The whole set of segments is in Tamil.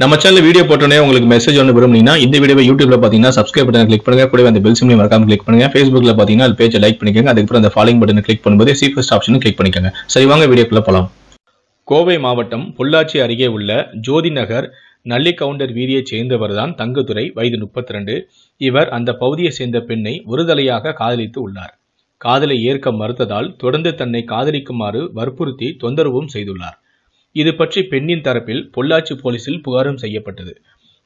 நம்ம சேனல் வீடியோ போட்டோன்னே உங்களுக்கு மெசேஜ் ஒன்று விரும்புனீங்கன்னா இந்த வீடியோ யூடியூப்ல பார்த்தீங்கன்னா சப்ஸ்கிரைப் பட்டன் கிளிக் பண்ணுங்க கூட அந்த பெல் சிம்லையும் மறக்காம கிளிக் பண்ணுங்க ஃபேஸ்புக்ல பார்த்தீங்கன்னா அது பேஜை லைக் பண்ணிக்கோங்க அதுக்கப்புறம் அந்த ஃபாலோயிங் பட்டன் கிளிக் பண்ணும்போது சி ஃபர்ஸ்ட் ஆப்ஷனும் கிளிக் பண்ணிக்கோங்க சரி வாங்க வீடியோக்குள்ள போகலாம் கோவை மாவட்டம் பொள்ளாச்சி அருகே உள்ள ஜோதி நகர் கவுண்டர் வீதியைச் சேர்ந்தவர் தான் தங்கதுரை வயது முப்பத்தி ரெண்டு இவர் அந்த பகுதியைச் சேர்ந்த பெண்ணை ஒருதலையாக காதலித்து உள்ளார் காதலை ஏற்க மறுத்ததால் தொடர்ந்து தன்னை காதலிக்குமாறு வற்புறுத்தி தொந்தரவும் செய்துள்ளார் இது பற்றி பெண்ணின் தரப்பில் பொள்ளாச்சி போலீசில் புகாரும் செய்யப்பட்டது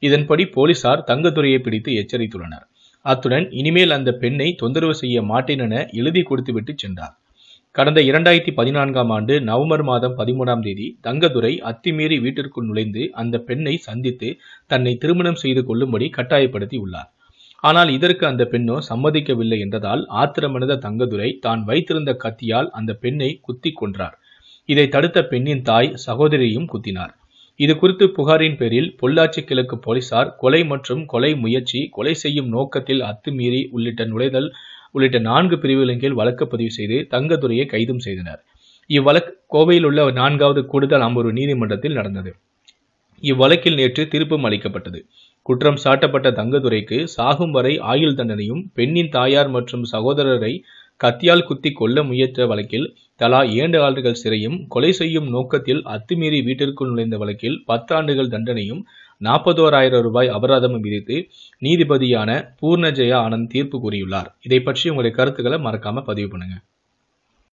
இதன்படி போலீசார் தங்கத்துறையை பிடித்து எச்சரித்துள்ளனர் அத்துடன் இனிமேல் அந்த பெண்ணை தொந்தரவு செய்ய மாட்டேன் என எழுதி கொடுத்துவிட்டு சென்றார் கடந்த இரண்டாயிரத்தி பதினான்காம் ஆண்டு நவம்பர் மாதம் பதிமூணாம் தேதி தங்கதுரை அத்திமீறி வீட்டிற்குள் நுழைந்து அந்த பெண்ணை சந்தித்து தன்னை திருமணம் செய்து கொள்ளும்படி கட்டாயப்படுத்தி உள்ளார் ஆனால் இதற்கு அந்த பெண்ணோ சம்மதிக்கவில்லை என்றதால் ஆத்திரமடைந்த தங்கதுரை தான் வைத்திருந்த கத்தியால் அந்த பெண்ணை குத்தி கொன்றார் இதை தடுத்த பெண்ணின் தாய் சகோதரியையும் குத்தினார் இது குறித்து புகாரின் பேரில் பொள்ளாச்சி கிழக்கு போலீசார் கொலை மற்றும் கொலை முயற்சி கொலை செய்யும் நோக்கத்தில் அத்துமீறி உள்ளிட்ட நுழைதல் உள்ளிட்ட நான்கு பிரிவுகளின் கீழ் வழக்கு பதிவு செய்து தங்கதுரையை கைதும் செய்தனர் இவ்வழக்கு கோவையில் உள்ள நான்காவது கூடுதல் அமர்வு நீதிமன்றத்தில் நடந்தது இவ்வழக்கில் நேற்று தீர்ப்பும் அளிக்கப்பட்டது குற்றம் சாட்டப்பட்ட தங்கதுரைக்கு சாகும் வரை ஆயுள் தண்டனையும் பெண்ணின் தாயார் மற்றும் சகோதரரை கத்தியால் குத்தி கொல்ல முயற்ற வழக்கில் தலா இரண்டு ஆண்டுகள் சிறையும் கொலை செய்யும் நோக்கத்தில் அத்துமீறி வீட்டிற்குள் நுழைந்த வழக்கில் பத்தாண்டுகள் தண்டனையும் நாற்பதோராயிரம் ரூபாய் அபராதமும் விதித்து நீதிபதியான பூர்ணஜயா ஆனந்த் தீர்ப்பு கூறியுள்ளார் இதை பற்றி உங்களுடைய கருத்துக்களை மறக்காம பதிவு பண்ணுங்க